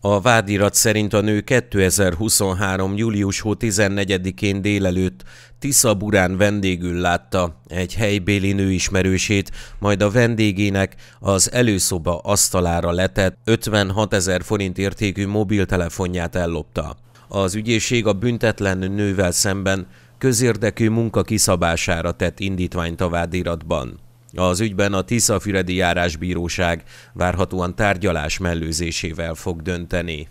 A vádirat szerint a nő 2023. július 14-én délelőtt Tisza-Burán vendégül látta egy helybéli nőismerősét, majd a vendégének az előszoba asztalára letett 56 ezer forint értékű mobiltelefonját ellopta. Az ügyészség a büntetlen nővel szemben közérdekű munka kiszabására tett indítványt a vádiratban. Az ügyben a Tiszafüredi Járásbíróság várhatóan tárgyalás mellőzésével fog dönteni.